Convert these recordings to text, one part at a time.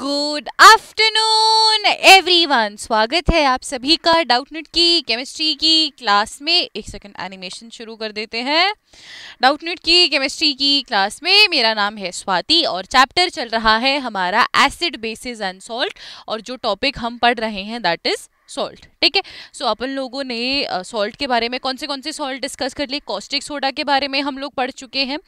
Good afternoon everyone स्वागत है आप सभी का डाउटनेट की केमिस्ट्री की क्लास में एक सेकंड एनिमेशन शुरू कर देते हैं डाउटनेट की केमिस्ट्री की क्लास में मेरा नाम है स्वाति और चैप्टर चल रहा है हमारा एसिड बेसिस एंड सॉल्ट और जो टॉपिक हम पढ़ रहे हैं दैट इज़ सॉल्ट ठीक है सो अपन लोगों ने सॉल्ट uh, के बारे में कौन से कौन से सॉल्ट डिस्कस कर लिए कॉस्टिक सोडा के बारे में हम लोग पढ़ चुके हैं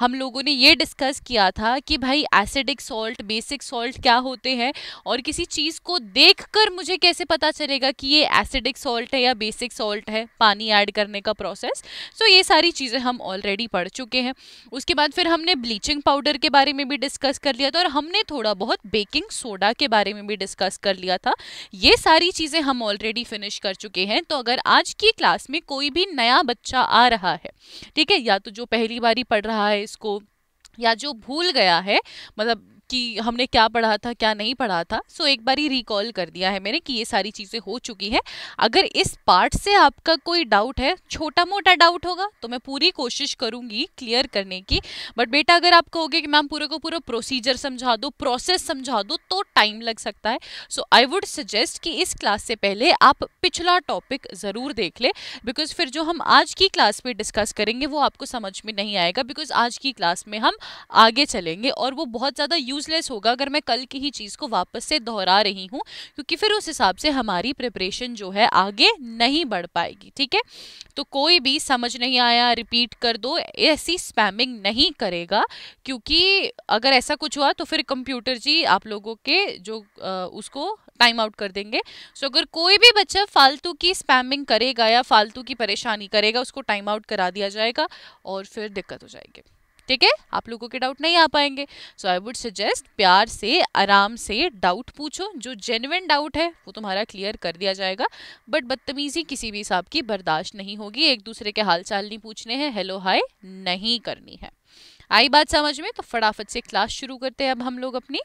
हम लोगों ने ये डिस्कस किया था कि भाई एसिडिक सॉल्ट बेसिक सॉल्ट क्या होते हैं और किसी चीज़ को देख कर मुझे कैसे पता चलेगा कि ये एसिडिक सॉल्ट है या बेसिक सॉल्ट है पानी ऐड करने का प्रोसेस सो so, ये सारी चीज़ें हम ऑलरेडी पढ़ चुके हैं उसके बाद फिर हमने ब्लीचिंग पाउडर के बारे में भी डिस्कस कर लिया था और हमने थोड़ा बहुत बेकिंग सोडा के बारे में भी डिस्कस कर लिया था ये सारी चीज़ें से हम ऑलरेडी फिनिश कर चुके हैं तो अगर आज की क्लास में कोई भी नया बच्चा आ रहा है ठीक है या तो जो पहली बारी पढ़ रहा है इसको या जो भूल गया है मतलब कि हमने क्या पढ़ा था क्या नहीं पढ़ा था सो एक बार ही रिकॉल कर दिया है मैंने कि ये सारी चीज़ें हो चुकी हैं अगर इस पार्ट से आपका कोई डाउट है छोटा मोटा डाउट होगा तो मैं पूरी कोशिश करूँगी क्लियर करने की बट बेटा अगर आप कहोगे कि मैम पूरे को पूरा प्रोसीजर समझा दो प्रोसेस समझा दो तो टाइम लग सकता है सो आई वुड सजेस्ट कि इस क्लास से पहले आप पिछला टॉपिक ज़रूर देख ले बिकॉज फिर जो हम आज की क्लास में डिस्कस करेंगे वो आपको समझ में नहीं आएगा बिकॉज आज की क्लास में हम आगे चलेंगे और वो बहुत ज़्यादा यूज यूज़लेस होगा अगर मैं कल की ही चीज़ को वापस से दोहरा रही हूँ क्योंकि फिर उस हिसाब से हमारी प्रिपरेशन जो है आगे नहीं बढ़ पाएगी ठीक है तो कोई भी समझ नहीं आया रिपीट कर दो ऐसी स्पैमिंग नहीं करेगा क्योंकि अगर ऐसा कुछ हुआ तो फिर कंप्यूटर जी आप लोगों के जो आ, उसको टाइम आउट कर देंगे सो अगर कोई भी बच्चा फालतू की स्पैमिंग करेगा या फालतू की परेशानी करेगा उसको टाइम आउट करा दिया जाएगा और फिर दिक्कत हो जाएगी ठीक है आप लोगों के डाउट नहीं आ पाएंगे सो आई वुड सजेस्ट प्यार से आराम से डाउट पूछो जो जेनुइन डाउट है वो तुम्हारा क्लियर कर दिया जाएगा बट बदतमीज़ी किसी भी हिसाब की बर्दाश्त नहीं होगी एक दूसरे के हाल चाल नहीं पूछने हैं हेलो हाई नहीं करनी है आई बात समझ में तो फटाफट से क्लास शुरू करते हैं अब हम लोग अपनी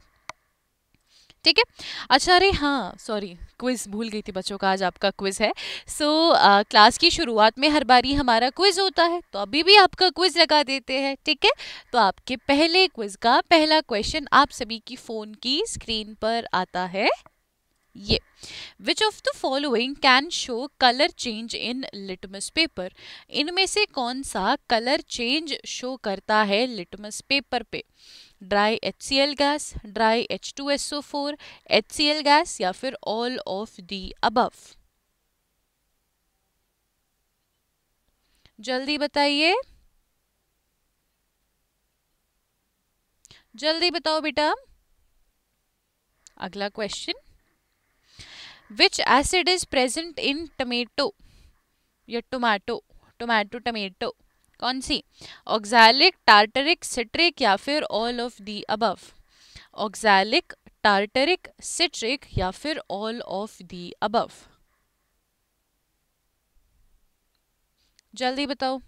ठीक है अच्छा अरे हाँ सॉरी क्विज़ भूल गई थी बच्चों का आज आपका क्विज़ है सो so, क्लास की शुरुआत में हर बारी हमारा क्विज़ होता है तो अभी भी आपका क्विज़ लगा देते हैं ठीक है तो आपके पहले क्विज़ का पहला क्वेश्चन आप सभी की फ़ोन की स्क्रीन पर आता है ये which of the following can show colour change in litmus paper इनमें से कौन सा कलर चेंज शो करता है लिटमस पेपर पे dry H C L gas dry H H two four C L gas या फिर ऑल ऑफ दी अबव जल्दी बताइए जल्दी बताओ बेटा अगला question which acid is present in tomato या टोमेटो टोमेटो टमेटो कौन सी ऑक्सैलिक टार्टरिक सिट्रिक या फिर all of the above oxalic tartaric citric या फिर ऑल ऑफ दी अबव जल्दी बताओ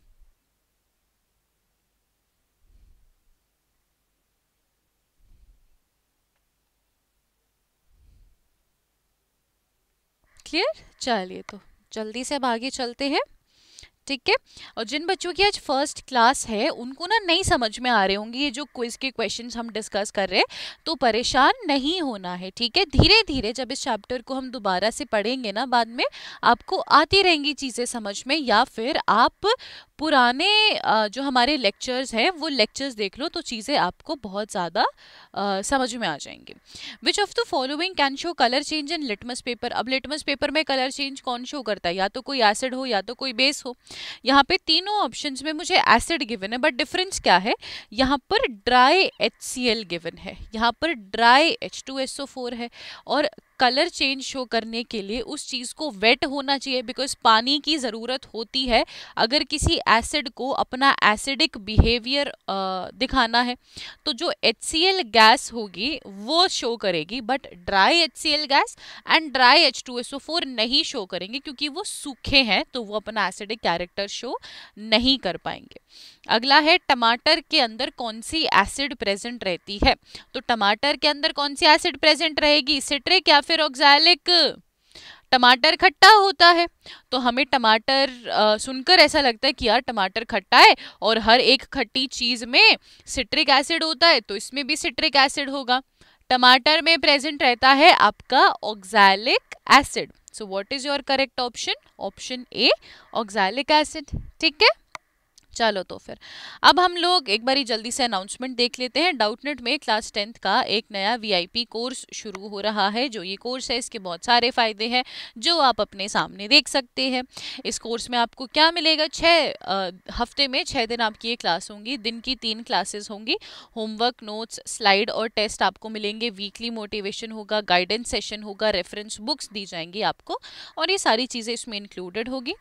क्लियर चलिए तो जल्दी से अब आगे चलते हैं ठीक है और जिन बच्चों की आज फर्स्ट क्लास है उनको ना नहीं समझ में आ रहे होंगे ये जो क्विज के क्वेश्चंस हम डिस्कस कर रहे हैं तो परेशान नहीं होना है ठीक है धीरे धीरे जब इस चैप्टर को हम दोबारा से पढ़ेंगे ना बाद में आपको आती रहेंगी चीज़ें समझ में या फिर आप पुराने जो हमारे लेक्चर्स हैं वो लेक्चर्स देख लो तो चीज़ें आपको बहुत ज़्यादा समझ में आ जाएंगी which of the following can show colour change in litmus paper अब लिटमस पेपर में कलर चेंज कौन शो करता है या तो कोई एसिड हो या तो कोई बेस हो यहाँ पे तीनों ऑप्शन में मुझे एसिड गिवन है बट डिफरेंस क्या है यहाँ पर ड्राई एच गिवन है यहाँ पर ड्राई एच है और कलर चेंज शो करने के लिए उस चीज़ को वेट होना चाहिए बिकॉज पानी की ज़रूरत होती है अगर किसी एसिड को अपना एसिडिक बिहेवियर दिखाना है तो जो एच गैस होगी वो शो करेगी but dry H gas and dry H नहीं शो करेंगे क्योंकि वो सूखे हैं तो वो अपना एसिडिक कैरेक्टर शो नहीं कर पाएंगे अगला है टमाटर के अंदर कौन सी एसिड प्रेजेंट रहती है तो टमाटर के अंदर कौन सी एसिड प्रेजेंट रहेगी सिट्रिक या फिर ऑक्सैलिक टमाटर खट्टा होता है तो हमें टमाटर सुनकर ऐसा लगता है कि यार टमाटर खट्टा है और हर एक खट्टी चीज़ में सिट्रिक एसिड होता है तो इसमें भी सिट्रिक एसिड होगा टमाटर में प्रेजेंट रहता है आपका oxalic acid so what is your correct option option A oxalic acid ठीक है चलो तो फिर अब हम लोग एक बारी जल्दी से अनाउंसमेंट देख लेते हैं डाउटनेट में क्लास टेंथ का एक नया वीआईपी कोर्स शुरू हो रहा है जो ये कोर्स है इसके बहुत सारे फ़ायदे हैं जो आप अपने सामने देख सकते हैं इस कोर्स में आपको क्या मिलेगा छः हफ्ते में छः दिन आपकी ये क्लास होंगी दिन की तीन क्लासेस होंगी होमवर्क नोट्स स्लाइड और टेस्ट आपको मिलेंगे वीकली मोटिवेशन होगा गाइडेंस सेशन होगा रेफरेंस बुक्स दी जाएंगी आपको और ये सारी चीज़ें इसमें इंक्लूडेड होगी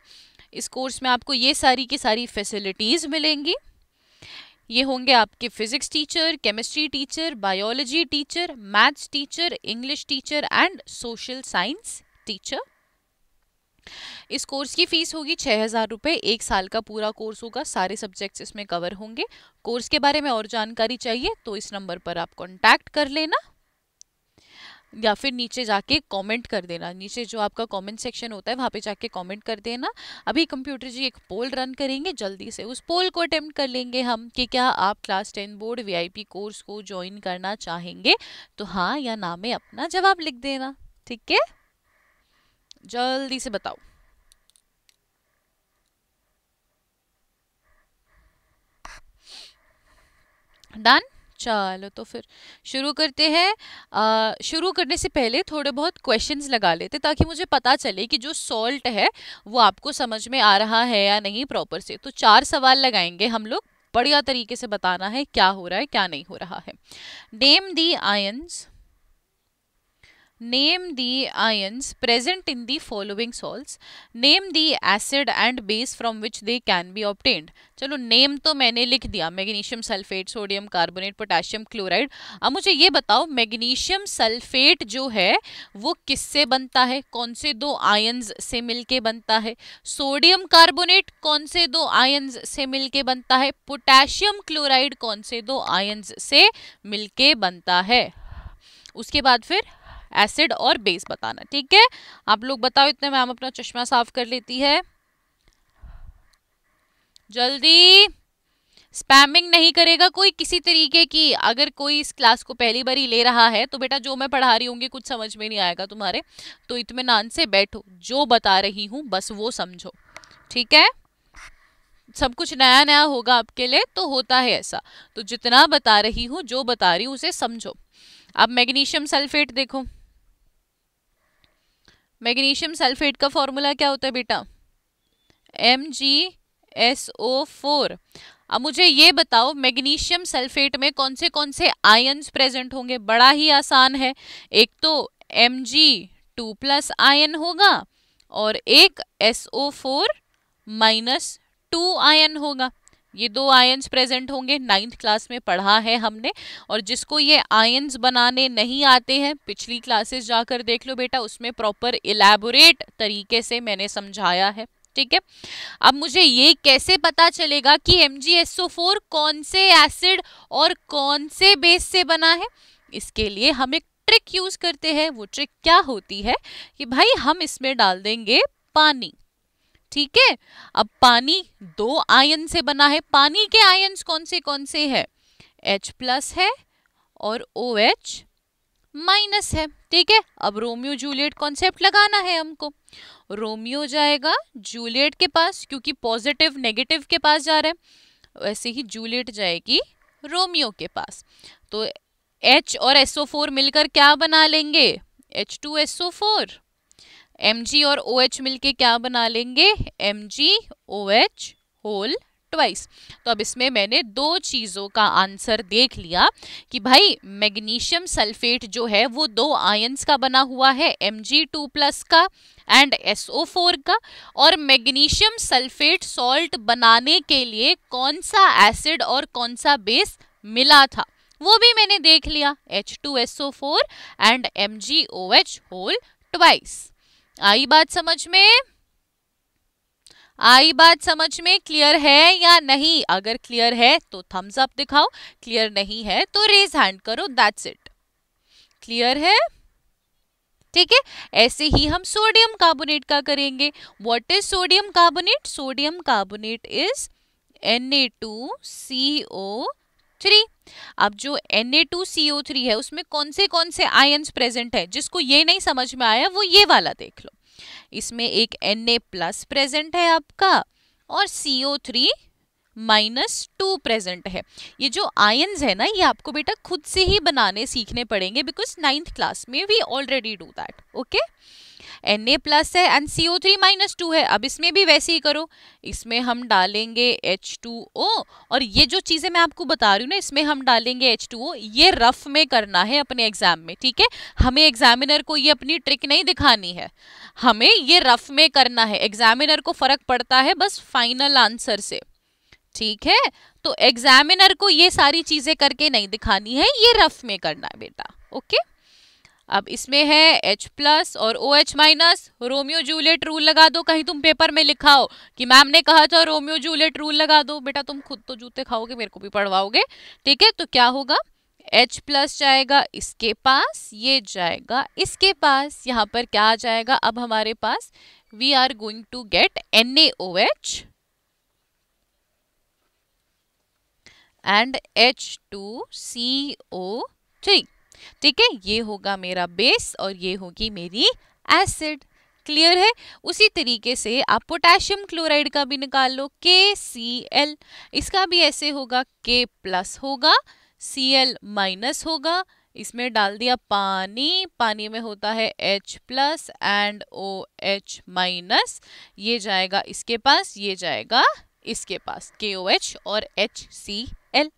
इस कोर्स में आपको ये सारी की सारी फैसिलिटीज़ मिलेंगी ये होंगे आपके physics teacher chemistry teacher biology teacher maths teacher English teacher and social science teacher इस कोर्स की फीस होगी छः हज़ार रुपये एक साल का पूरा कोर्स होगा सारे सब्जेक्ट्स इसमें कवर होंगे कोर्स के बारे में और जानकारी चाहिए तो इस नंबर पर आप कॉन्टैक्ट कर लेना या फिर नीचे जाके कमेंट कर देना नीचे जो आपका कमेंट सेक्शन होता है वहाँ पे जाके कमेंट कर देना अभी कंप्यूटर जी एक पोल रन करेंगे जल्दी से उस पोल को अटेम्प्ट कर लेंगे हम कि क्या आप class ten board VIP course को ज्वाइन करना चाहेंगे तो हाँ या ना में अपना जवाब लिख देना ठीक है जल्दी से बताओ डन अच्छा, चलो तो फिर शुरू करते हैं शुरू करने से पहले थोड़े बहुत क्वेश्चंस लगा लेते ताकि मुझे पता चले कि जो सॉल्ट है वो आपको समझ में आ रहा है या नहीं प्रॉपर से तो चार सवाल लगाएंगे हम लोग बढ़िया तरीके से बताना है क्या हो रहा है क्या नहीं हो रहा है name the ions Name the ions present in the following salts. Name the acid and base from which they can be obtained. चलो नेम तो मैंने लिख दिया magnesium sulphate sodium carbonate potassium chloride अब मुझे ये बताओ मैग्नीशियम सल्फेट जो है वो किससे बनता है कौन से दो आयंस से मिलके बनता है सोडियम कार्बोनेट कौन से दो आयंस से मिलके बनता है पोटेशियम क्लोराइड कौन से दो आयंस से मिलके बनता है उसके बाद फिर एसिड और बेस बताना ठीक है आप लोग बताओ इतने मैम अपना चश्मा साफ कर लेती है जल्दी स्पैमिंग नहीं करेगा कोई किसी तरीके की अगर कोई इस क्लास को पहली बार ही ले रहा है तो बेटा जो मैं पढ़ा रही होंगी कुछ समझ में नहीं आएगा तुम्हारे तो इतमान से बैठो जो बता रही हूँ बस वो समझो ठीक है सब कुछ नया नया होगा आपके लिए तो होता है ऐसा तो जितना बता रही हूँ जो बता रही हूँ उसे समझो अब मैग्नीशियम सल्फेट देखो मैग्नीशियम सल्फेट का फॉर्मूला क्या होता है बेटा M G S O four अब मुझे ये बताओ मैग्नीशियम सल्फेट में कौन से कौन से आयन्स प्रेजेंट होंगे बड़ा ही आसान है एक तो M G two plus ion होगा और एक S O four minus two ion होगा ये दो आयंस प्रेजेंट होंगे नाइन्थ क्लास में पढ़ा है हमने और जिसको ये आयंस बनाने नहीं आते हैं पिछली क्लासेस जाकर देख लो बेटा उसमें प्रॉपर इलेबोरेट तरीके से मैंने समझाया है ठीक है अब मुझे ये कैसे पता चलेगा कि एम कौन से एसिड और कौन से बेस से बना है इसके लिए हम एक ट्रिक यूज़ करते हैं वो ट्रिक क्या होती है कि भाई हम इसमें डाल देंगे पानी ठीक है अब पानी दो आयन से बना है पानी के आयन कौन से कौन से है H प्लस है और ओ एच माइनस है ठीक है अब रोमियो जूलियट कॉन्सेप्ट लगाना है हमको रोमियो जाएगा जूलियट के पास क्योंकि पॉजिटिव नेगेटिव के पास जा रहा है वैसे ही जूलियट जाएगी रोमियो के पास तो H और SO4 मिलकर क्या बना लेंगे H2SO4 एम और ओ OH मिलके क्या बना लेंगे M G OH whole twice तो अब इसमें मैंने दो चीज़ों का आंसर देख लिया कि भाई मैग्नीशियम सल्फेट जो है वो दो आयंस का बना हुआ है एम जी टू प्लस का एंड SO4 का और मैग्नीशियम सल्फेट सॉल्ट बनाने के लिए कौन सा एसिड और कौन सा बेस मिला था वो भी मैंने देख लिया H2SO4 and MgOH whole twice आई बात समझ में आई बात समझ में क्लियर है या नहीं अगर क्लियर है तो थम्स अप दिखाओ क्लियर नहीं है तो रेज हैंड करो दैट्स इट क्लियर है ठीक है ऐसे ही हम सोडियम कार्बोनेट का करेंगे what is sodium carbonate sodium carbonate is Na2CO2 three अब जो Na2CO3 है उसमें कौन से कौन से आयन्स प्रेजेंट है जिसको ये नहीं समझ में आया वो ये वाला देख लो इसमें एक Na प्लस प्रेजेंट है आपका और CO3 माइनस टू प्रेजेंट है ये जो आयन्स है ना ये आपको बेटा खुद से ही बनाने सीखने पड़ेंगे बिकॉज नाइन्थ क्लास में we already do that okay Na plus है and CO3 O three minus two है अब इसमें भी वैसे ही करो इसमें हम डालेंगे H2O और ये जो चीज़ें मैं आपको बता रही हूँ ना इसमें हम डालेंगे H2O ये रफ में करना है अपने एग्जाम में ठीक है हमें एग्जामिनर को ये अपनी ट्रिक नहीं दिखानी है हमें ये रफ में करना है एग्जामिनर को फ़र्क पड़ता है बस फाइनल आंसर से ठीक है तो एग्जामिनर को ये सारी चीज़ें करके नहीं दिखानी है ये रफ में करना है बेटा ओके okay? अब इसमें है H प्लस और O H minus Romeo Juliet rule लगा दो कहीं तुम पेपर में लिखाओ कि मैम ने कहा था रोमियो जूलियट रूल लगा दो बेटा तुम खुद तो जूते खाओगे मेरे को भी पढ़वाओगे ठीक है तो क्या होगा H प्लस जाएगा इसके पास ये जाएगा इसके पास यहाँ पर क्या आ जाएगा अब हमारे पास we are going to get N A O H and H two C O three ठीक है ये होगा मेरा बेस और ये होगी मेरी एसिड क्लियर है उसी तरीके से आप पोटेशियम क्लोराइड का भी निकाल लो के सी एल इसका भी ऐसे होगा के प्लस होगा सी एल माइनस होगा इसमें डाल दिया पानी पानी में होता है H plus and O H minus ये जाएगा इसके पास ये जाएगा इसके पास के ओ एच और एच सी एल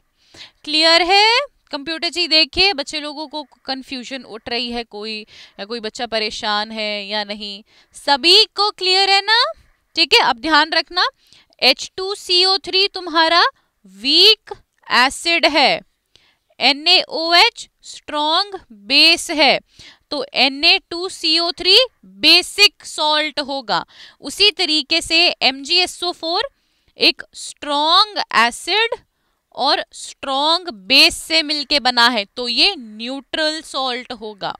क्लियर है कंप्यूटर जी देखिए बच्चे लोगों को कंफ्यूजन उठ रही है कोई या कोई बच्चा परेशान है या नहीं सभी को क्लियर है ना ठीक है अब ध्यान रखना H two C O three तुम्हारा वीक एसिड है N A O H strong base है तो N A two C O three basic salt होगा उसी तरीके से एम जी फोर एक स्ट्रॉन्ग एसिड और स्ट्रॉन्ग बेस से मिलके बना है तो ये न्यूट्रल सॉल्ट होगा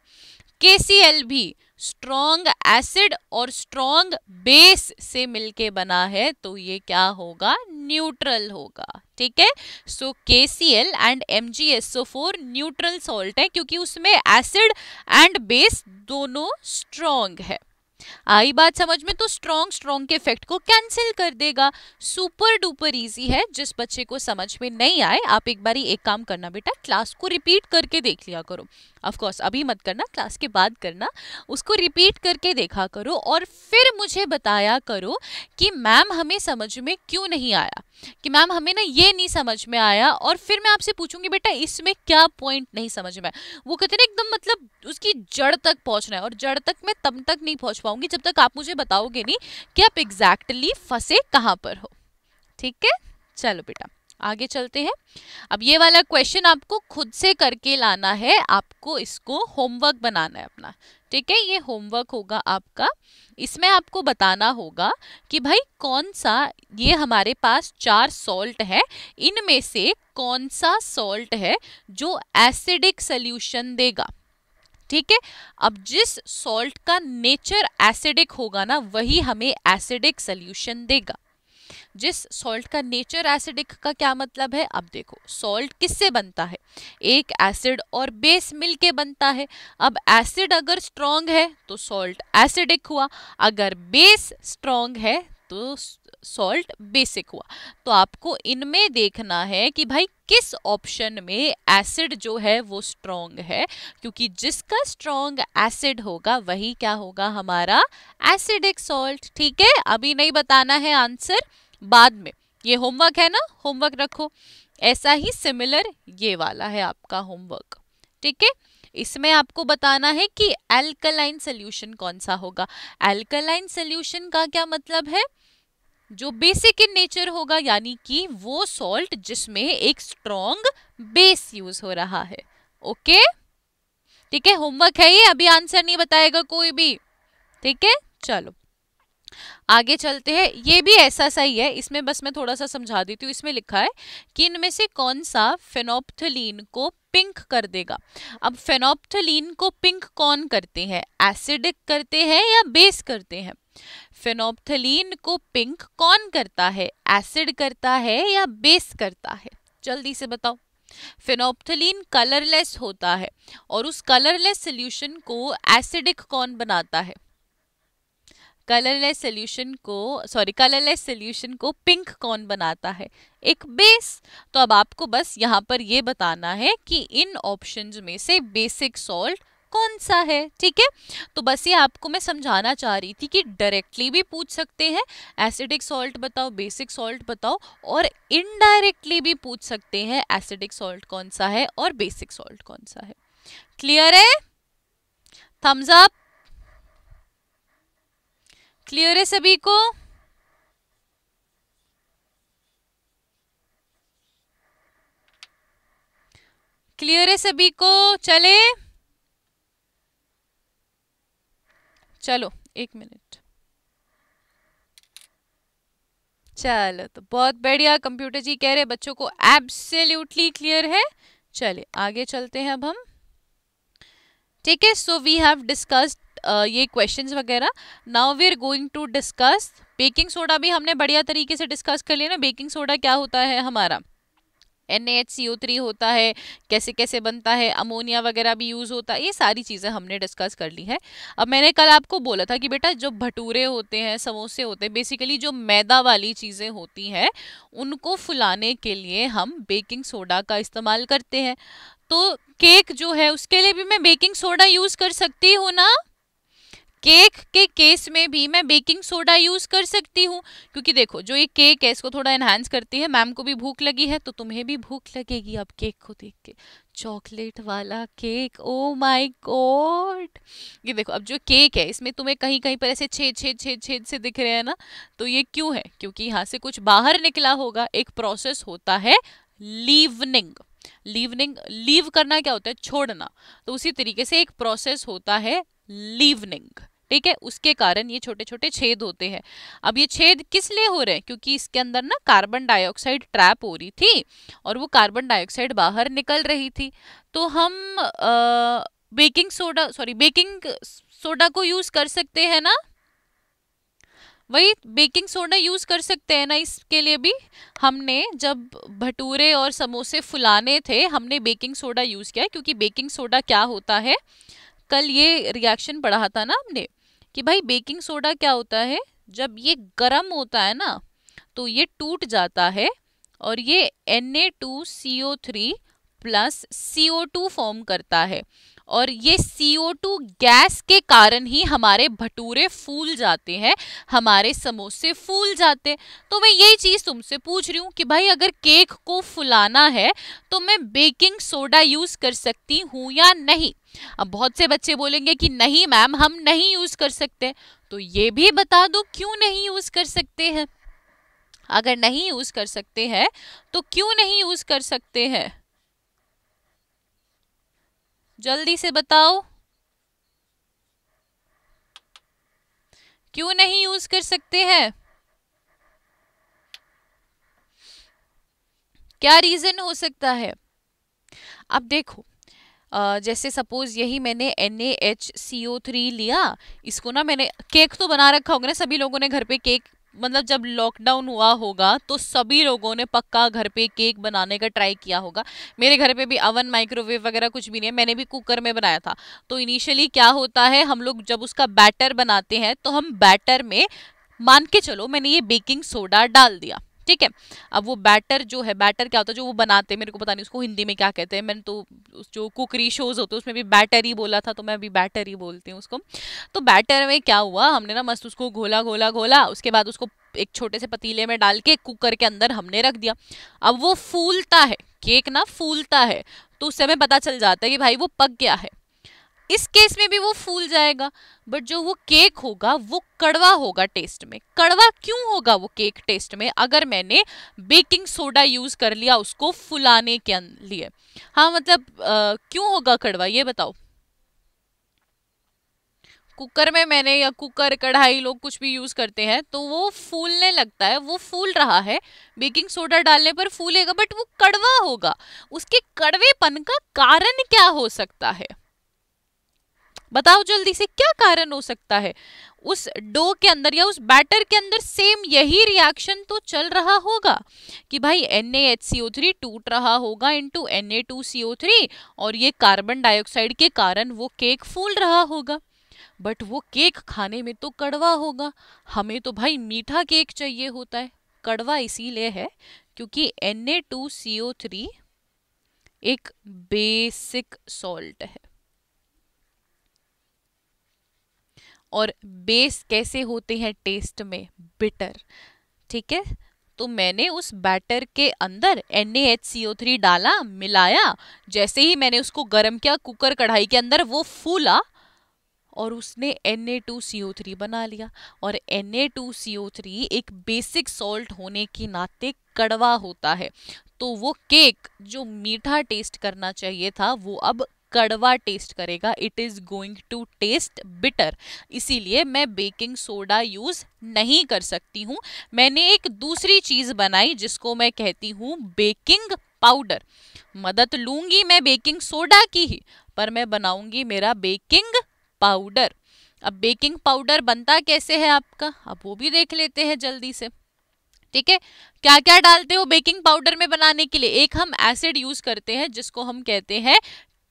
एल भी स्ट्रॉन्ग एसिड और स्ट्रॉन्ग बेस से मिलके बना है तो ये क्या होगा न्यूट्रल होगा ठीक है so K C L and M G S so four neutral salt है क्योंकि उसमें एसिड एंड बेस दोनों स्ट्रॉन्ग है आई बात समझ में तो स्ट्रॉन्ग स्ट्रॉन्ग के इफेक्ट को कैंसिल कर देगा सुपर डुपर इजी है जिस बच्चे को समझ में नहीं आए आप एक बारी एक काम करना बेटा क्लास को रिपीट करके देख लिया करो ऑफकोर्स अभी मत करना क्लास के बाद करना उसको रिपीट करके देखा करो और फिर मुझे बताया करो कि मैम हमें समझ में क्यों नहीं आया कि मैम हमें ना ये नहीं समझ में आया और फिर मैं आपसे पूछूंगी बेटा इसमें क्या पॉइंट नहीं समझ में वो कहते ना एकदम मतलब उसकी जड़ तक पहुंचना है और जड़ तक मैं तब तक नहीं पहुंच पाऊंगी जब तक आप मुझे बताओगे नहीं कि आप एग्जैक्टली फंसे कहाँ पर हो ठीक है चलो बेटा आगे चलते हैं अब ये वाला क्वेश्चन आपको खुद से करके लाना है आपको इसको होमवर्क बनाना है अपना ठीक है ये होमवर्क होगा आपका इसमें आपको बताना होगा कि भाई कौन सा ये हमारे पास चार सॉल्ट है इनमें से कौन सा सॉल्ट है जो एसिडिक सल्यूशन देगा ठीक है अब जिस सॉल्ट का नेचर एसिडिक होगा ना वही हमें एसिडिक सल्यूशन देगा जिस सॉल्ट का नेचर एसिडिक का क्या मतलब है अब देखो सॉल्ट किससे बनता है एक एसिड और बेस मिल बनता है अब एसिड अगर स्ट्रॉन्ग है तो सॉल्ट एसिडिक हुआ अगर बेस स्ट्रॉन्ग है तो सॉल्ट बेसिक हुआ तो आपको इनमें देखना है कि भाई किस ऑप्शन में एसिड जो है वो स्ट्रॉन्ग है क्योंकि जिसका स्ट्रॉन्ग एसिड होगा वही क्या होगा हमारा एसिडिक सॉल्ट ठीक है अभी नहीं बताना है आंसर बाद में ये होमवर्क है ना होमवर्क रखो ऐसा ही सिमिलर ये वाला है आपका होमवर्क ठीक है इसमें आपको बताना है कि एल्कलाइन सोल्यूशन कौन सा होगा एल्कलाइन सोल्यूशन का क्या मतलब है जो बेसिक इन नेचर होगा यानी कि वो सॉल्ट जिसमें एक स्ट्रॉन्ग बेस यूज हो रहा है ओके ठीक है होमवर्क है ये अभी आंसर नहीं बताएगा कोई भी ठीक है चलो आगे चलते हैं ये भी ऐसा सही है इसमें बस मैं थोड़ा सा समझा देती हूँ इसमें लिखा है कि इनमें से कौन सा फेनोप्थलीन को पिंक कर देगा अब फेनोप्थलीन को पिंक कौन करते हैं एसिडिक करते हैं या बेस करते हैं फेनोप्थलीन को पिंक कौन करता है एसिड करता है या बेस करता है जल्दी से बताओ फेनोप्थलीन कलरलेस होता है और उस कलरलेस सोल्यूशन को एसिडिक कौन बनाता है कलरलेस सोल्यूशन को सॉरी कलरलेस सोल्यूशन को पिंक कौन बनाता है एक बेस तो अब आपको बस यहाँ पर ये बताना है कि इन ऑप्शन में से बेसिक सॉल्ट कौन सा है ठीक है तो बस ये आपको मैं समझाना चाह रही थी कि डायरेक्टली भी पूछ सकते हैं एसिडिक सॉल्ट बताओ बेसिक सॉल्ट बताओ और इनडायरेक्टली भी पूछ सकते हैं एसिडिक सॉल्ट कौन सा है और बेसिक सॉल्ट कौन सा है क्लियर है थम्स अप क्लियर है सभी को क्लियर है सभी को चले चलो एक मिनट चलो तो बहुत बढ़िया कंप्यूटर जी कह रहे बच्चों को एब्सोल्युटली क्लियर है चले आगे चलते हैं अब हम ठीक है सो वी हैव डिस्कस्ड ये क्वेश्चंस वगैरह now we are going to discuss baking soda भी हमने बढ़िया तरीके से डिस्कस कर लिया ना बेकिंग सोडा क्या होता है हमारा N H C O three होता है कैसे कैसे बनता है अमोनिया वगैरह भी यूज़ होता है ये सारी चीज़ें हमने डिस्कस कर ली है अब मैंने कल आपको बोला था कि बेटा जो भटूरे होते हैं समोसे होते हैं बेसिकली जो मैदा वाली चीज़ें होती हैं उनको फुलाने के लिए हम बेकिंग सोडा का इस्तेमाल करते हैं तो केक जो है उसके लिए भी मैं बेकिंग सोडा यूज़ कर सकती हूँ ना केक के केस में भी मैं बेकिंग सोडा यूज़ कर सकती हूँ क्योंकि देखो जो ये केक है इसको थोड़ा इन्हांस करती है मैम को भी भूख लगी है तो तुम्हें भी भूख लगेगी अब केक को देख के चॉकलेट वाला केक ओ माय गॉड ये देखो अब जो केक है इसमें तुम्हें कहीं कहीं पर ऐसे छेद छेद छेद छेद से दिख रहे हैं ना तो ये क्यों है क्योंकि यहाँ से कुछ बाहर निकला होगा एक प्रोसेस होता है लीवनिंग लीवनिंग लीव करना क्या होता है छोड़ना तो उसी तरीके से एक प्रोसेस होता है लीवनिंग ठीक है उसके कारण ये छोटे छोटे छेद होते हैं अब ये छेद किस लिए हो रहे हैं क्योंकि इसके अंदर ना कार्बन डाइऑक्साइड ट्रैप हो रही थी और वो कार्बन डाइऑक्साइड बाहर निकल रही थी तो हम आ, baking soda sorry baking soda को यूज कर सकते हैं ना वही बेकिंग सोडा यूज़ कर सकते हैं ना इसके लिए भी हमने जब भटूरे और समोसे फुलाने थे हमने बेकिंग सोडा यूज़ किया क्योंकि बेकिंग सोडा क्या होता है कल ये रिएक्शन पढ़ा था ना हमने कि भाई बेकिंग सोडा क्या होता है जब ये गर्म होता है ना तो ये टूट जाता है और ये N A two C O three plus C O two form करता है और ये सी ओ टू गैस के कारण ही हमारे भटूरे फूल जाते हैं हमारे समोसे फूल जाते हैं तो मैं यही चीज़ तुमसे पूछ रही हूँ कि भाई अगर केक को फुलाना है तो मैं बेकिंग सोडा यूज़ कर सकती हूँ या नहीं अब बहुत से बच्चे बोलेंगे कि नहीं मैम हम नहीं यूज़ कर सकते तो ये भी बता दो क्यों नहीं यूज़ कर सकते हैं अगर नहीं यूज़ कर सकते हैं तो क्यों नहीं यूज़ कर सकते हैं जल्दी से बताओ क्यों नहीं यूज कर सकते हैं क्या रीजन हो सकता है अब देखो जैसे सपोज यही मैंने N A H C O three लिया इसको ना मैंने केक तो बना रखा होगा ना सभी लोगों ने घर पे केक मतलब जब लॉकडाउन हुआ होगा तो सभी लोगों ने पक्का घर पे केक बनाने का ट्राई किया होगा मेरे घर पे भी अवन माइक्रोवेव वगैरह कुछ भी नहीं है मैंने भी कुकर में बनाया था तो इनिशियली क्या होता है हम लोग जब उसका बैटर बनाते हैं तो हम बैटर में मान के चलो मैंने ये बेकिंग सोडा डाल दिया ठीक है अब वो बैटर जो है बैटर क्या होता है जो वो बनाते हैं मेरे को पता नहीं उसको हिंदी में क्या कहते हैं मैंने तो जो कुकरी शोज होते हैं उसमें भी बैटर ही बोला था तो मैं अभी बैटर ही बोलती हूँ उसको तो बैटर में क्या हुआ हमने ना मस्त उसको घोला घोला घोला उसके बाद उसको एक छोटे से पतीले में डाल के कुकर के अंदर हमने रख दिया अब वो फूलता है केक ना फूलता है तो उससे हमें पता चल जाता है कि भाई वो पक गया है इस केस में भी वो फूल जाएगा बट जो वो केक होगा वो कड़वा होगा टेस्ट में कड़वा क्यों होगा वो केक टेस्ट में अगर मैंने बेकिंग सोडा यूज कर लिया उसको फुलाने के अं-, लिए हाँ मतलब क्यों होगा कड़वा ये बताओ कुकर में मैंने या कुकर कढ़ाई लोग कुछ भी यूज़ करते हैं तो वो फूलने लगता है वो फूल रहा है बेकिंग सोडा डालने पर फूलेगा बट वो कड़वा होगा उसके कड़वेपन का कारण क्या हो सकता है बताओ जल्दी से क्या कारण हो सकता है उस डो के अंदर या उस बैटर के अंदर सेम यही रिएक्शन तो चल रहा होगा कि भाई एन टूट रहा होगा इनटू Na2CO3 और ये कार्बन डाइऑक्साइड के कारण वो केक फूल रहा होगा बट वो केक खाने में तो कड़वा होगा हमें तो भाई मीठा केक चाहिए होता है कड़वा इसीलिए है क्योंकि Na2CO3 एक बेसिक सॉल्ट है और बेस कैसे होते हैं टेस्ट में बिटर ठीक है तो मैंने उस बैटर के अंदर NaHCO3 डाला मिलाया जैसे ही मैंने उसको गर्म किया कुकर कढ़ाई के अंदर वो फूला और उसने Na2CO3 बना लिया और Na2CO3 एक बेसिक सॉल्ट होने के नाते कड़वा होता है तो वो केक जो मीठा टेस्ट करना चाहिए था वो अब कड़वा टेस्ट करेगा it is going to taste bitter इसीलिए मैं बेकिंग सोडा यूज़ नहीं कर सकती हूँ मैंने एक दूसरी चीज़ बनाई जिसको मैं कहती हूँ बेकिंग पाउडर मदद लूँगी मैं बेकिंग सोडा की ही पर मैं बनाऊँगी मेरा बेकिंग पाउडर अब बेकिंग पाउडर बनता कैसे है आपका अब वो भी देख लेते हैं जल्दी से ठीक है क्या क्या डालते हो बेकिंग पाउडर में बनाने के लिए एक हम एसिड यूज़ करते हैं जिसको हम कहते हैं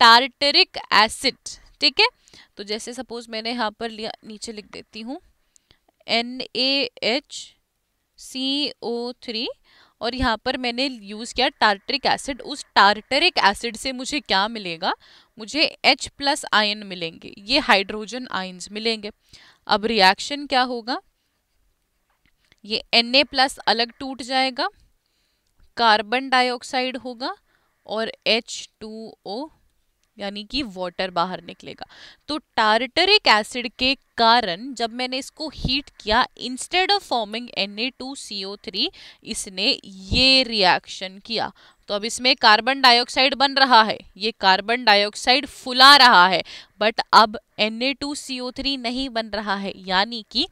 टार्टरिक एसिड ठीक है तो जैसे सपोज मैंने यहाँ पर लिया नीचे लिख देती हूँ N A H C O three और यहाँ पर मैंने यूज़ किया टार्टरिक एसिड उस टार्टरिक एसिड से मुझे क्या मिलेगा मुझे H प्लस आयन मिलेंगे ये हाइड्रोजन आयन्स मिलेंगे अब रिएक्शन क्या होगा ये एन ए प्लस अलग टूट जाएगा कार्बन डाइऑक्साइड होगा और H2O यानी कि वाटर बाहर निकलेगा तो टार्टरिक एसिड के कारण जब मैंने इसको हीट किया इंस्टेड ऑफ फॉर्मिंग Na2CO3 इसने ये रिएक्शन किया तो अब इसमें कार्बन डाइऑक्साइड बन रहा है ये कार्बन डाइऑक्साइड फुला रहा है बट अब Na2CO3 नहीं बन रहा है यानी कि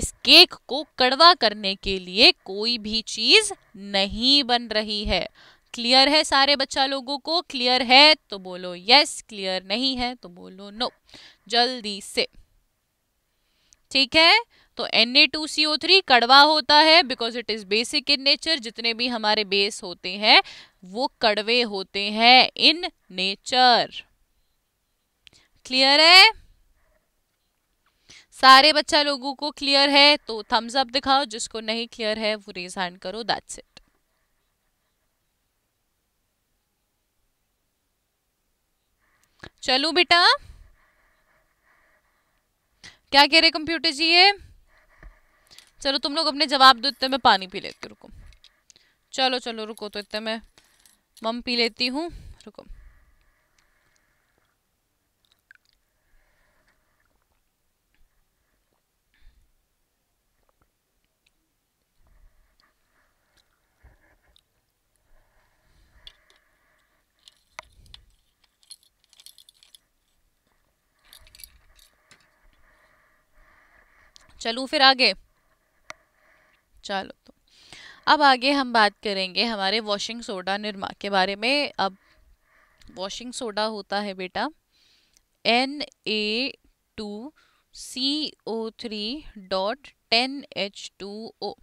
इस केक को कड़वा करने के लिए कोई भी चीज़ नहीं बन रही है क्लियर है सारे बच्चा लोगों को क्लियर है तो बोलो यस क्लियर नहीं है तो बोलो नो जल्दी से ठीक है तो Na2CO3 कड़वा होता है because it is basic in nature जितने भी हमारे बेस होते हैं वो कड़वे होते हैं इन नेचर क्लियर है सारे बच्चा लोगों को क्लियर है तो थम्स अप दिखाओ जिसको नहीं क्लियर है वो रेज हैंड करो दैट्स इट चलू बेटा क्या कह रहे कंप्यूटर जी ये चलो तुम लोग अपने जवाब दो इतने में पानी पी लेती रुको चलो चलो रुको तो इतने में मम पी लेती हूँ रुको चलूँ फिर आगे चलो तो अब आगे हम बात करेंगे हमारे वॉशिंग सोडा निर्मा के बारे में अब वॉशिंग सोडा होता है बेटा N A two C O three dot ten H two O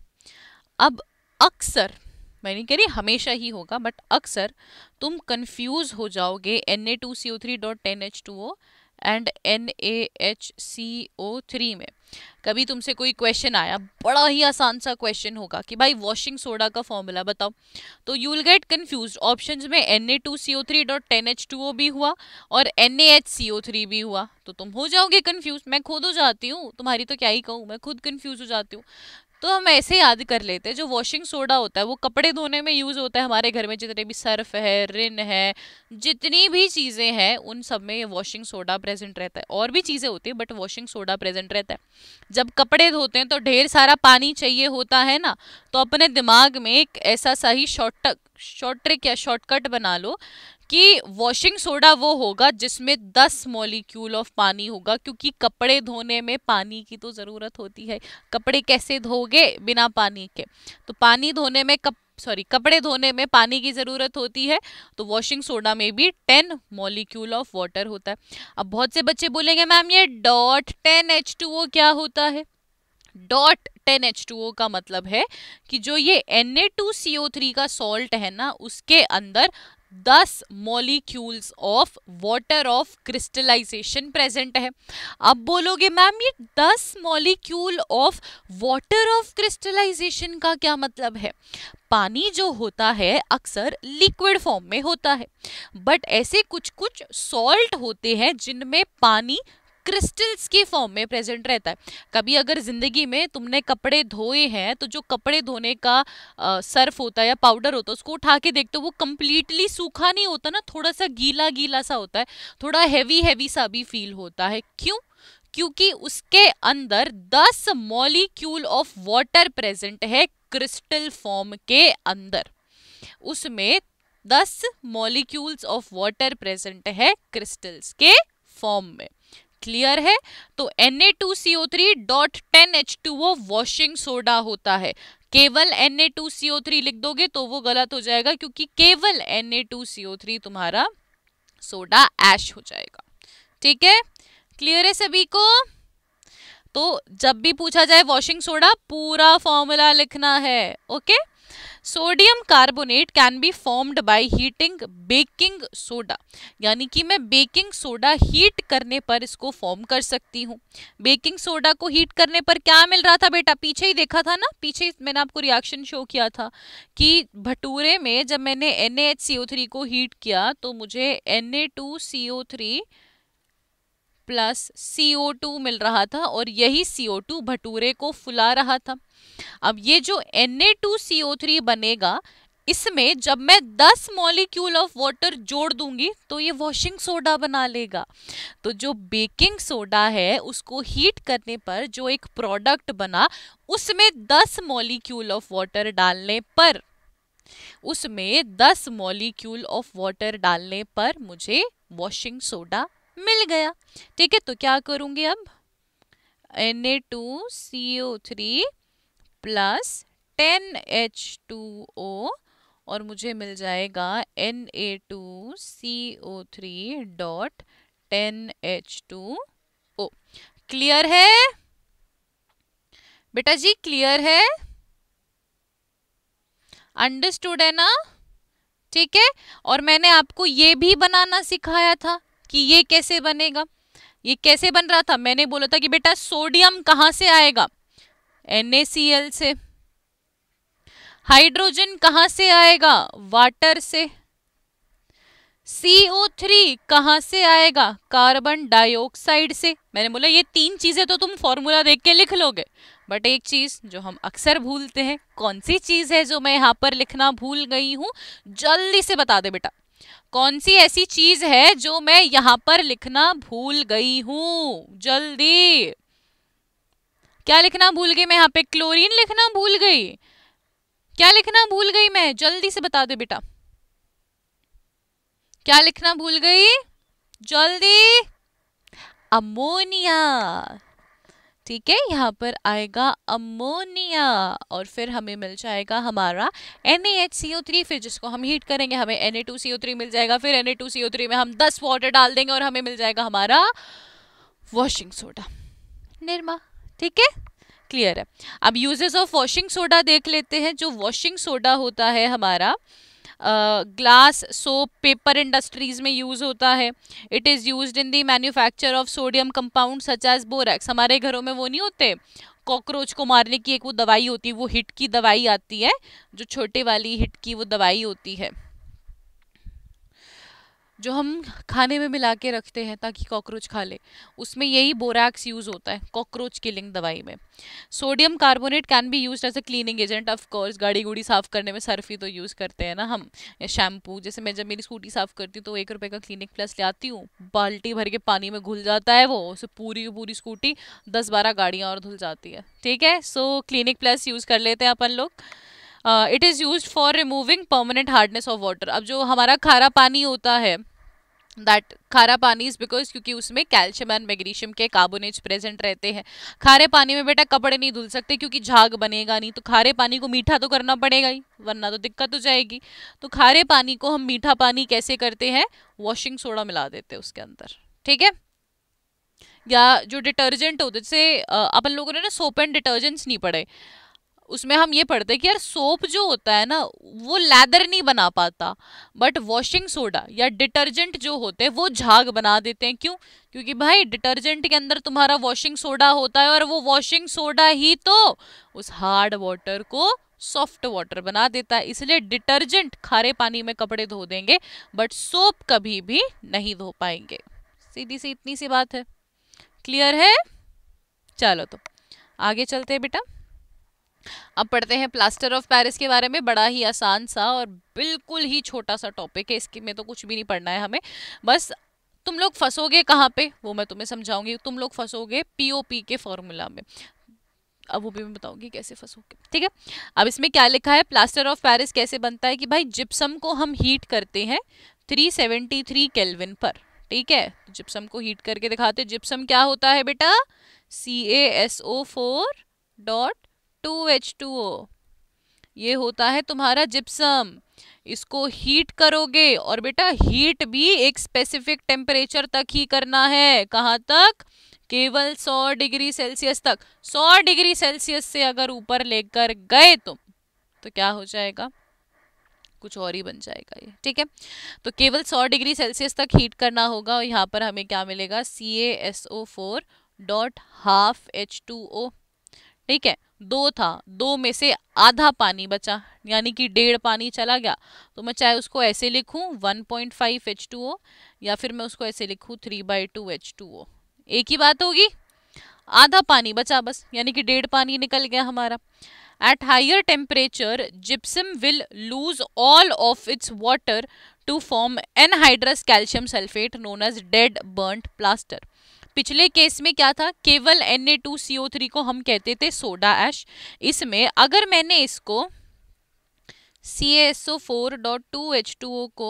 अब अक्सर मैं नहीं कह रही हमेशा ही होगा बट अक्सर तुम कंफ्यूज हो जाओगे N A two C O three dot ten H two O and N A H C O three में कभी तुमसे कोई क्वेश्चन आया बड़ा ही आसान सा क्वेश्चन होगा कि भाई वॉशिंग सोडा का फॉर्मूला बताओ तो you will get confuse option में N A two C O three dot ten H two O भी हुआ और N A H C O three भी हुआ तो तुम हो जाओगे कन्फ्यूज मैं खुद हो जाती हूँ तुम्हारी तो क्या ही कहूँ मैं खुद कन्फ्यूज हो जाती हूँ तो हम ऐसे याद कर लेते हैं जो वॉशिंग सोडा होता है वो कपड़े धोने में यूज़ होता है हमारे घर में जितने भी सर्फ है रिन है जितनी भी चीज़ें हैं उन सब में वॉशिंग सोडा प्रेजेंट रहता है और भी चीज़ें होती है बट वॉशिंग सोडा प्रेजेंट रहता है जब कपड़े धोते हैं तो ढेर सारा पानी चाहिए होता है ना तो अपने दिमाग में एक ऐसा सा ही शॉर्ट शॉर्ट ट्रिक या शॉर्टकट बना लो कि वॉशिंग सोडा वो होगा जिसमें 10 मॉलिक्यूल ऑफ पानी होगा क्योंकि कपड़े धोने में पानी की तो ज़रूरत होती है कपड़े कैसे धोगे बिना पानी के तो पानी धोने में कप सॉरी कपड़े धोने में पानी की ज़रूरत होती है तो वॉशिंग सोडा में भी टेन मॉलिक्यूल ऑफ वाटर होता है अब बहुत से बच्चे बोलेंगे मैम ये dot ten H two O क्या होता है dot ten H two O का मतलब है कि जो ये N A two C O three का सॉल्ट है ना उसके अंदर दस molecules of water of crystallisation present है अब बोलोगे मैम ये दस molecule of water of crystallisation का क्या मतलब है पानी जो होता है अक्सर लिक्विड फॉर्म में होता है बट ऐसे कुछ कुछ सॉल्ट होते हैं जिनमें पानी क्रिस्टल्स के फॉर्म में प्रेजेंट रहता है कभी अगर ज़िंदगी में तुमने कपड़े धोए हैं तो जो कपड़े धोने का आ, सर्फ होता है या पाउडर होता है उसको उठा के देखते हो वो कम्प्लीटली सूखा नहीं होता ना थोड़ा सा गीला गीला सा होता है थोड़ा हैवी हैवी सा भी फील होता है क्यों क्योंकि उसके अंदर 10 मॉलिक्यूल ऑफ वाटर प्रेजेंट है क्रिस्टल फॉर्म के अंदर उसमें 10 मॉलिक्यूल्स ऑफ वाटर प्रेजेंट है क्रिस्टल्स के फॉर्म में क्लियर है तो Na2CO3 dot ten H two वो वॉशिंग सोडा होता है केवल Na2CO3 लिख दोगे तो वो गलत हो जाएगा क्योंकि केवल Na2CO3 तुम्हारा सोडा एश हो जाएगा ठीक है क्लियर है सभी को तो जब भी पूछा जाए वॉशिंग सोडा पूरा फॉर्मूला लिखना है okay okay? Sodium carbonate can be formed by heating baking soda यानी कि मैं बेकिंग सोडा हीट करने पर इसको फॉर्म कर सकती हूँ बेकिंग सोडा को हीट करने पर क्या मिल रहा था बेटा पीछे ही देखा था ना पीछे मैंने आपको रिएक्शन शो किया था कि भटूरे में जब मैंने एन को हीट किया तो मुझे N A two C O three plus CO2 मिल रहा था और यही CO2 भटूरे को फुला रहा था अब ये जो Na2CO3 बनेगा इसमें जब मैं 10 मॉलिक्यूल ऑफ वाटर जोड़ दूंगी तो ये वॉशिंग सोडा बना लेगा तो जो बेकिंग सोडा है उसको हीट करने पर जो एक प्रोडक्ट बना उसमें 10 मॉलिक्यूल ऑफ वाटर डालने पर उसमें 10 मॉलिक्यूल ऑफ वाटर डालने पर मुझे वॉशिंग सोडा मिल गया ठीक है तो क्या करूँगी अब N A two C O three plus ten H two O और मुझे मिल जाएगा N A two C O three dot ten H two O clear है बेटा जी क्लियर है अंडरस्टूड है ना ठीक है और मैंने आपको ये भी बनाना सिखाया था कि ये कैसे बनेगा ये कैसे बन रहा था मैंने बोला था कि बेटा सोडियम कहाँ से आएगा NaCl से हाइड्रोजन कहाँ से आएगा वाटर से CO3 कहां से आएगा कार्बन डाइऑक्साइड से मैंने बोला ये तीन चीज़ें तो तुम फॉर्मूला देख के लिख लोगे बट एक चीज़ जो हम अक्सर भूलते हैं कौन सी चीज़ है जो मैं यहाँ पर लिखना भूल गई हूँ जल्दी से बता दे बेटा कौन सी ऐसी चीज है जो मैं यहां पर लिखना भूल गई हूं जल्दी क्या लिखना भूल गई मैं यहां पे क्लोरीन लिखना भूल गई क्या लिखना भूल गई मैं जल्दी से बता दो बेटा क्या लिखना भूल गई जल्दी अमोनिया ठीक है यहाँ पर आएगा अमोनिया और फिर हमें मिल जाएगा हमारा एन फिर जिसको हम हीट करेंगे हमें एन थ्री मिल जाएगा फिर एन थ्री में हम दस वाटर डाल देंगे और हमें मिल जाएगा हमारा वॉशिंग सोडा निर्मा ठीक है क्लियर है अब यूजेस ऑफ वॉशिंग सोडा देख लेते हैं जो वॉशिंग सोडा होता है हमारा ग्लास सोप पेपर इंडस्ट्रीज में यूज़ होता है it is use in the manufacture of sodium compound such as borax हमारे घरों में वो नहीं होते कॉकरोच को मारने की एक वो दवाई होती है वो हिट की दवाई आती है जो छोटे वाली हिट की वो दवाई होती है जो हम खाने में मिला के रखते हैं ताकि कॉकरोच खा ले उसमें यही बोरैक्स यूज़ होता है कॉकरोच किलिंग दवाई में sodium carbonate can be use as a cleaning agent of course गाड़ी गुड़ी साफ़ करने में सर्फी तो यूज़ करते हैं ना हम या शैम्पू जैसे मैं जब मेरी स्कूटी साफ़ करती हूँ तो एक रुपये का क्लिनिक प्लस ले आती हूँ बाल्टी भर के पानी में घुल जाता है वो उसे पूरी की पूरी स्कूटी दस बारह गाड़ियाँ और धुल जाती है ठीक है सो क्लिनिक प्लस यूज़ कर लेते हैं अपन लोग it is use for removing permanent hardness of water अब जो हमारा खारा पानी होता है दैट खारा पानी इज़ बिकॉज क्योंकि उसमें कैल्शियम एंड मैग्नीशियम के कार्बोनेट्स प्रेजेंट रहते हैं खारे पानी में बेटा कपड़े नहीं धुल सकते क्योंकि झाग बनेगा नहीं तो खारे पानी को मीठा तो करना पड़ेगा ही वरना तो दिक्कत हो जाएगी तो खारे पानी को हम मीठा पानी कैसे करते हैं वॉशिंग सोडा मिला देते हैं उसके अंदर ठीक है या जो डिटर्जेंट होते जैसे uh, अपन लोगों ने ना सोप एंड डिटर्जेंट्स नहीं पड़े उसमें हम ये पढ़ते हैं कि यार सोप जो होता है ना वो लैदर नहीं बना पाता बट वॉशिंग सोडा या डिटर्जेंट जो होते हैं वो झाग बना देते हैं क्यों क्योंकि भाई डिटर्जेंट के अंदर तुम्हारा वॉशिंग सोडा होता है और वो वॉशिंग सोडा ही तो उस हार्ड वाटर को सॉफ्ट वाटर बना देता है इसलिए डिटर्जेंट खारे पानी में कपड़े धो देंगे बट सोप कभी भी नहीं धो पाएंगे सीधी सी इतनी सी बात है क्लियर है चलो तो आगे चलते हैं बेटा अब पढ़ते हैं प्लास्टर ऑफ पेरिस के बारे में बड़ा ही आसान सा और बिल्कुल ही छोटा सा टॉपिक है इसके में तो कुछ भी नहीं पढ़ना है हमें बस तुम लोग फंसोगे कहाँ पे वो मैं तुम्हें समझाऊंगी तुम लोग फंसोगे पीओपी के फॉर्मूला में अब वो भी मैं बताऊंगी कैसे फंसोगे ठीक है अब इसमें क्या लिखा है प्लास्टर ऑफ पेरिस कैसे बनता है कि भाई जिप्सम को हम हीट करते हैं थ्री सेवेंटी पर ठीक है जिप्सम को हीट करके दिखाते जिप्सम क्या होता है बेटा C A S O four dot two H two O ये होता है तुम्हारा जिप्सम इसको हीट करोगे और बेटा हीट भी एक स्पेसिफिक टेम्परेचर तक ही करना है कहाँ तक केवल 100 डिग्री सेल्सियस तक 100 डिग्री सेल्सियस से अगर ऊपर लेकर गए तुम तो क्या हो जाएगा कुछ और ही बन जाएगा ये ठीक है तो केवल 100 डिग्री सेल्सियस तक हीट करना होगा और यहाँ पर हमें क्या मिलेगा C A S O four dot half H two O ठीक है दो था दो में से आधा पानी बचा यानी कि डेढ़ पानी चला गया तो मैं चाहे उसको ऐसे लिखूं one point five H two O या फिर मैं उसको ऐसे लिखूं three by two H two O एक ही बात होगी आधा पानी बचा बस यानी कि डेढ़ पानी निकल गया हमारा at higher temperature gypsum will lose all of its water to form anhydrous calcium sulphate known as dead burn plaster पिछले केस में क्या था केवल एन को हम कहते थे सोडा एश इसमें अगर मैंने इसको CaSO4.2H2O को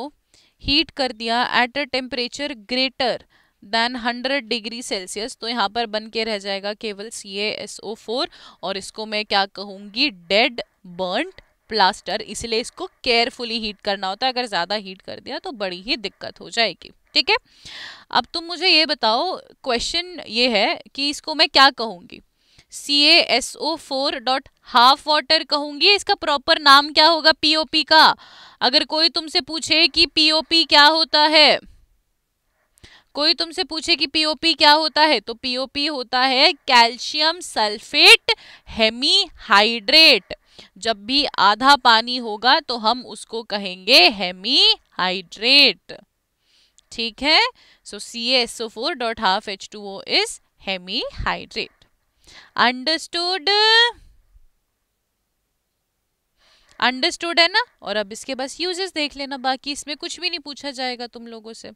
हीट कर दिया at a temperature greater than 100 degree Celsius तो यहाँ पर बन के रह जाएगा केवल सी एस ओ फोर और इसको मैं क्या कहूँगी डेड बर्नड प्लास्टर इसलिए इसको केयरफुली हीट करना होता है अगर ज़्यादा हीट कर दिया तो बड़ी ही दिक्कत हो जाएगी ठीक है अब तुम मुझे ये बताओ क्वेश्चन ये है कि इसको मैं क्या कहूँगी C A S O four dot half water कहूँगी इसका प्रॉपर नाम क्या होगा पीओपी का अगर कोई तुमसे पूछे कि पीओपी क्या होता है कोई तुमसे पूछे कि पीओपी क्या होता है तो पीओपी होता है कैल्शियम सल्फेट हेमीहाइड्रेट जब भी आधा पानी होगा तो हम उसको कहेंगे हेमी हाइड्रेट ठीक है so C S O four dot half H two O is hydrate understood understood है ना और अब इसके बस यूजेस देख लेना बाकी इसमें कुछ भी नहीं पूछा जाएगा तुम लोगों से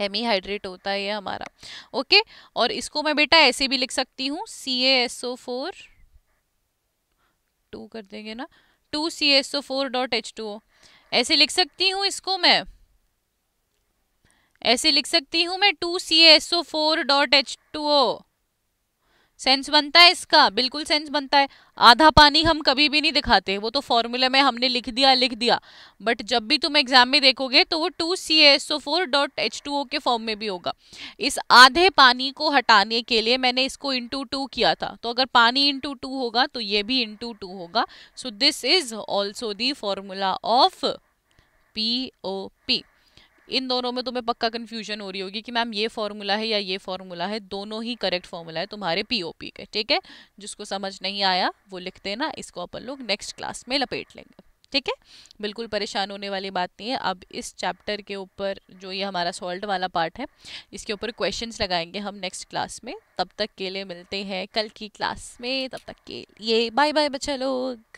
हेमी हाइड्रेट होता है ये हमारा ओके और इसको मैं बेटा ऐसे भी लिख सकती हूँ C A S O four two कर देंगे ना two C S O four dot H two O ऐसे लिख सकती हूँ इसको मैं ऐसे लिख सकती हूँ मैं two C S O four dot H two O sense बनता है इसका बिल्कुल सेंस बनता है आधा पानी हम कभी भी नहीं दिखाते वो तो फॉर्मूला में हमने लिख दिया लिख दिया बट जब भी तुम एग्जाम में देखोगे तो वो two C S O four dot H two O के फॉर्म में भी होगा इस आधे पानी को हटाने के लिए मैंने इसको इंटू टू किया था तो अगर पानी इंटू टू होगा तो ये भी इंटू टू होगा so this is also the formula of P O P इन दोनों में तुम्हें पक्का कन्फ्यूजन हो रही होगी कि मैम ये फार्मूला है या ये फार्मूला है दोनों ही करेक्ट फार्मूला है तुम्हारे पीओपी के ठीक है जिसको समझ नहीं आया वो लिख देना इसको अपन लोग नेक्स्ट क्लास में लपेट लेंगे ठीक है बिल्कुल परेशान होने वाली बात नहीं है अब इस चैप्टर के ऊपर जो ये हमारा सॉल्ट वाला पार्ट है इसके ऊपर क्वेश्चन लगाएंगे हम नेक्स्ट क्लास में तब तक के लिए मिलते हैं कल की क्लास में तब तक के लिए बाय बाय बच्चा लोग